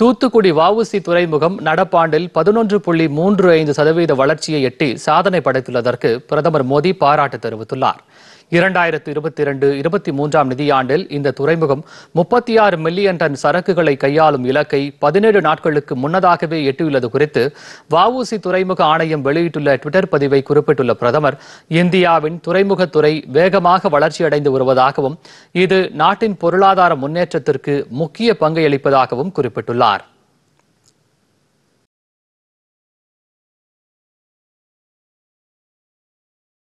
தூத்துக்குடி வவுசி துறைமுகம் நடப்பாண்டில் பதினொன்று புள்ளி மூன்று ஐந்து சதவீத வளர்ச்சியை எட்டி சாதனை படைத்துள்ளதற்கு பிரதமர் மோடி பாராட்டு தெரிவித்துள்ளார் இரண்டாயிரத்து இருபத்தி இரண்டு இருபத்தி மூன்றாம் நிதியாண்டில் இந்த துறைமுகம் முப்பத்தி ஆறு மில்லியன் டன் சரக்குகளை கையாளும் இலக்கை பதினேழு நாட்களுக்கு முன்னதாகவே எட்டியுள்ளது குறித்து வஉசி துறைமுக ஆணையம் வெளியிட்டுள்ள டுவிட்டர் பதிவை குறிப்பிட்டுள்ள பிரதமர் இந்தியாவின் துறைமுகத்துறை வேகமாக வளர்ச்சியடைந்து வருவதாகவும் இது நாட்டின் பொருளாதார முன்னேற்றத்திற்கு முக்கிய பங்கை அளிப்பதாகவும் குறிப்பிட்டுள்ளாா்